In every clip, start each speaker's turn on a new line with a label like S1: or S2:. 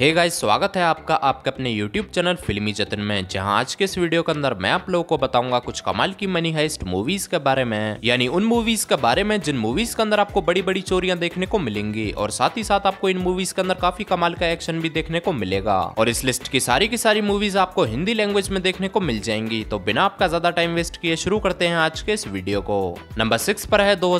S1: hey guys स्वागत है आपका आपके अपने YouTube चैनल फिल्मी जतन में जहां आज के इस वीडियो के अंदर मैं आप लोगों को बताऊंगा कुछ कमाल की मनी हाइस्ट मूवीज के बारे में यानी उन मूवीज के बारे में जिन मूवीज के अंदर आपको बड़ी बड़ी चोरियां देखने को मिलेंगी और साथ ही साथ आपको इन मूवीज के अंदर काफी कमाल का एक्शन भी देखने को मिलेगा और इस लिस्ट की सारी की सारी मूवीज आपको हिंदी लैंग्वेज में देखने को मिल जाएंगी तो बिना आपका ज्यादा टाइम वेस्ट किए शुरू करते हैं आज के इस वीडियो को नंबर सिक्स पर है दो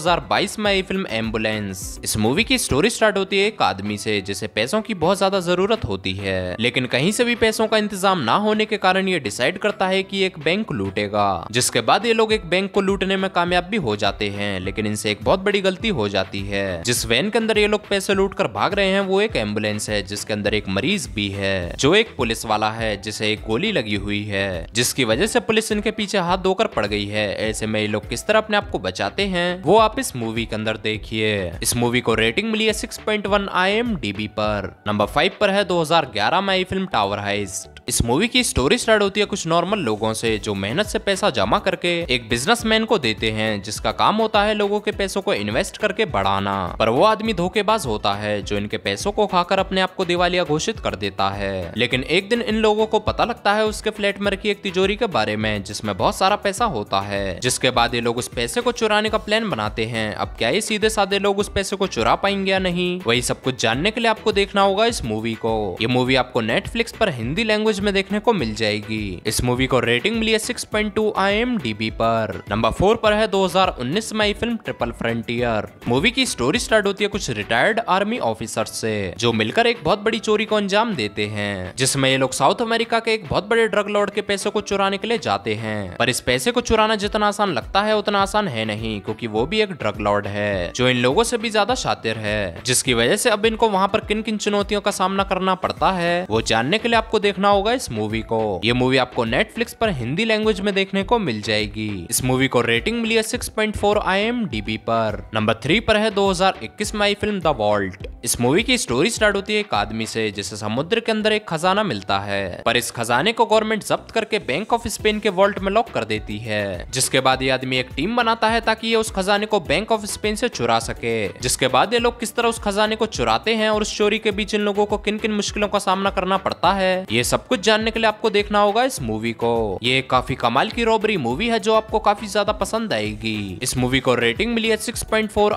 S1: में फिल्म एम्बुलेंस इस मूवी की स्टोरी स्टार्ट होती है एक आदमी से जिसे पैसों की बहुत ज्यादा जरूरत जरूरत होती है लेकिन कहीं से भी पैसों का इंतजाम ना होने के कारण ये डिसाइड करता है कि एक बैंक लूटेगा जिसके बाद ये लोग एक बैंक को लूटने में कामयाब भी हो जाते हैं लेकिन इनसे एक बहुत बड़ी गलती हो जाती है जिस वैन के अंदर ये लोग पैसे लूट भाग रहे हैं वो एक एम्बुलेंस है जिसके अंदर एक मरीज भी है जो एक पुलिस वाला है जिसे एक गोली लगी हुई है जिसकी वजह से पुलिस इनके पीछे हाथ धोकर पड़ गई है ऐसे में ये लोग किस तरह अपने आप को बचाते हैं वो आप इस मूवी के अंदर देखिए इस मूवी को रेटिंग मिली है six point one I M D B पर नंबर फाइव पर है है 2011 में ये फिल्म टावर हाइस्ट इस मूवी की स्टोरी स्टार्ट होती है कुछ नॉर्मल लोगों से जो मेहनत से पैसा जमा करके एक बिजनेसमैन को देते हैं जिसका काम होता है लोगों के पैसों को इन्वेस्ट करके बढ़ाना पर वो आदमी धोखेबाज होता है जो इनके पैसों को खाकर अपने आप को दिवालिया घोषित कर देता है लेकिन एक दिन इन लोगों को पता लगता है उसके फ्लैट में रखी एक तिजोरी के बारे में जिसमे बहुत सारा पैसा होता है जिसके बाद ये लोग उस पैसे को चुराने का प्लान बनाते हैं अब क्या ये सीधे साधे लोग उस पैसे को चुरा पाएंगे या नहीं वही सब कुछ जानने के लिए आपको देखना होगा इस मूवी को को ये मूवी आपको नेटफ्लिक्स पर हिंदी लैंग्वेज में देखने को मिल जाएगी इस मूवी को रेटिंग मिली है six point two I M D B पर नंबर फोर पर है 2019 में आई फिल्म ट्रिपल फ्रंटियर मूवी की स्टोरी स्टार्ट होती है कुछ रिटायर्ड आर्मी ऑफिसर से जो मिलकर एक बहुत बड़ी चोरी को अंजाम देते हैं जिसमें ये लोग साउथ अमेरिका के एक बहुत बड़े ड्रग लॉर्ड के पैसे को चुराने के लिए जाते हैं पर इस पैसे को चुराना जितना आसान लगता है उतना आसान है नहीं क्योंकि वो भी एक ड्रग लॉर्ड है जो इन लोगों से भी ज्यादा शातिर है जिसकी वजह से अब इनको वहाँ पर किन किन चुनौतियों का सामना कर करना पड़ता है वो जानने के लिए आपको देखना होगा इस मूवी को ये मूवी आपको नेटफ्लिक्स पर हिंदी लैंग्वेज में देखने को मिल जाएगी इस मूवी को रेटिंग मिली है सिक्स पॉइंट फोर पर नंबर थ्री पर है 2021 में फिल्म द वॉल्ट इस मूवी की स्टोरी स्टार्ट होती है एक आदमी से जिसे समुद्र के अंदर एक खजाना मिलता है पर इस खजाने को गवर्नमेंट जब्त करके बैंक ऑफ स्पेन के वॉल्ट में लॉक कर देती है जिसके बाद ये आदमी एक टीम बनाता है ताकि ये उस खजाने को बैंक ऑफ स्पेन से चुरा सके जिसके बाद ये लोग किस तरह उस खजाने को चुराते हैं और उस चोरी के बीच इन लोगों को किन किन मुश्किलों का सामना करना पड़ता है ये सब कुछ जानने के लिए आपको देखना होगा इस मूवी को ये काफी कमाल की रॉबरी मूवी है जो आपको काफी ज्यादा पसंद आएगी इस मूवी को रेटिंग मिली है 6.4 पॉइंट फोर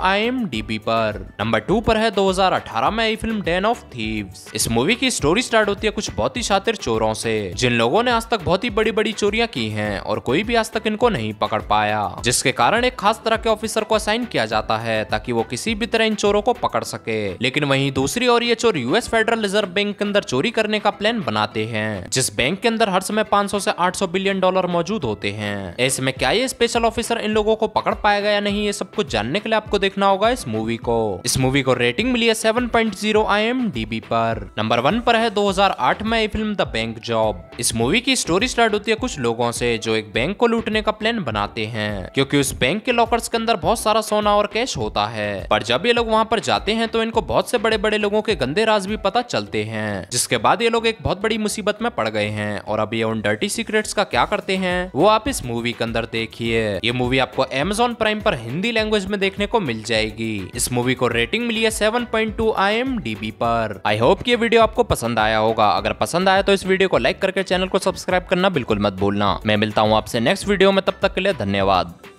S1: पर नंबर टू पर है 2018 में आई फिल्म डेन ऑफ थीव्स इस मूवी की स्टोरी स्टार्ट होती है कुछ बहुत ही शातिर चोरों से जिन लोगों ने आज तक बहुत ही बड़ी बड़ी चोरियां की हैं और कोई भी आज तक इनको नहीं पकड़ पाया जिसके कारण एक खास तरह के ऑफिसर को असाइन किया जाता है ताकि वो किसी भी तरह इन चोरों को पकड़ सके लेकिन वहीं दूसरी ओर ये चोर US federal reserve reserve bank के अंदर चोरी करने का प्लान बनाते हैं जिस बैंक के अंदर हर समय 500 से 800 बिलियन डॉलर मौजूद होते हैं ऐसे में क्या ये स्पेशल ऑफिसर इन लोगों को पकड़ पाएगा या नहीं ये सब कुछ जानने के लिए आपको देखना होगा इस मूवी को इस मूवी को रेटिंग मिली है seven point zero number one पर है दो में फिल्म द बैंक जॉब इस मूवी की स्टोरी स्टार्ट होती है कुछ लोगों से जो एक बैंक को लूटने का प्लान बनाते हैं क्योंकि उस बैंक के लॉकर्स के अंदर बहुत सारा सोना और कैश होता है पर जब ये लोग वहाँ पर जाते हैं तो इनको बहुत से बड़े बड़े लोगों के गंदे राज भी पता चलते निकलते हैं जिसके बाद ये लोग एक बहुत बड़ी मुसीबत में पड़ गए हैं और अब ये उन डर्टी सीक्रेट्स का क्या करते हैं वो आप इस मूवी के अंदर देखिए ये मूवी आपको एमेजोन प्राइम पर हिंदी लैंग्वेज में देखने को मिल जाएगी इस मूवी को रेटिंग मिली है सेवन पॉइंट टू पर आई होप ये वीडियो आपको पसंद आया होगा अगर पसंद आया तो इस वीडियो को लाइक करके चैनल को सब्सक्राइब करना बिल्कुल मत भूलना मैं मिलता हूँ आपसे नेक्स्ट वीडियो में तब तक के लिए धन्यवाद